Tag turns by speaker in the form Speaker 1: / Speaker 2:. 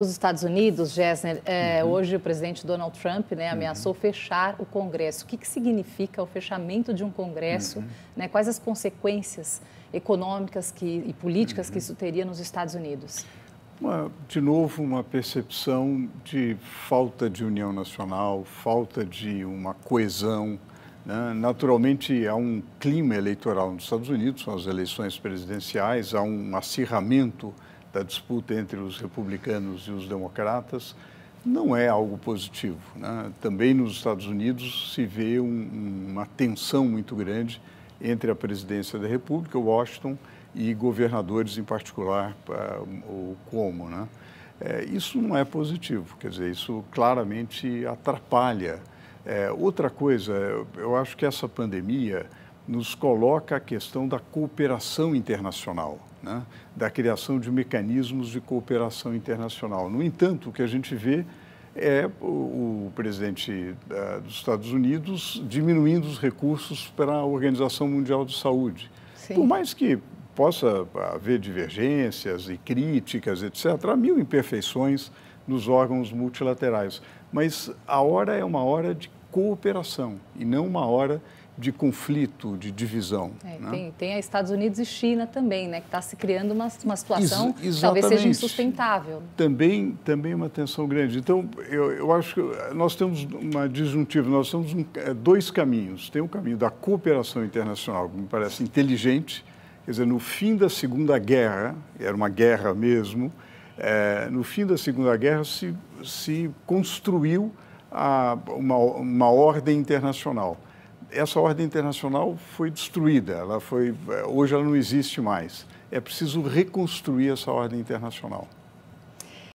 Speaker 1: Nos Estados Unidos, Gessner, é, uhum. hoje o presidente Donald Trump né, ameaçou uhum. fechar o Congresso. O que, que, significa o fechamento de um Congresso? Uhum. Né, quais as consequências econômicas que, e políticas que isso uhum. teria nos Estados Unidos?
Speaker 2: Uma, de novo, uma percepção de falta de união nacional, falta de uma coesão. Né? Naturalmente, há um clima eleitoral nos Estados Unidos, são as eleições presidenciais, há um acirramento da disputa entre os republicanos e os democratas não é algo positivo. Né? Também nos Estados Unidos se vê um, uma tensão muito grande entre a presidência da República, Washington, e governadores, em particular o Como, Né? É, isso não é positivo, quer dizer, isso claramente atrapalha. É, outra coisa, eu acho que essa pandemia nos coloca a questão da cooperação internacional, né? da criação de mecanismos de cooperação internacional. No entanto, o que a gente vê é o, presidente eh, dos Estados Unidos diminuindo os recursos para a Organização Mundial de Saúde. Sim. Por mais que possa haver divergências e críticas, etc., há mil imperfeições nos órgãos multilaterais. Mas a hora é uma hora de cooperação e não uma hora de conflito, de divisão. É, né? tem,
Speaker 1: tem a Estados Unidos e China também, né, que está se criando uma, uma situação Ex que talvez seja insustentável.
Speaker 2: Também, também uma tensão grande. Então, eu, eu acho que nós temos uma disjuntiva, nós temos um, é, dois caminhos. Tem o caminho da cooperação internacional, que me parece inteligente, quer dizer, no fim da Segunda Guerra, era uma guerra mesmo, é, no fim da Segunda Guerra se, se construiu a, uma, uma ordem internacional essa ordem internacional foi destruída, ela foi, eh, hoje ela não existe mais. É preciso reconstruir essa ordem internacional.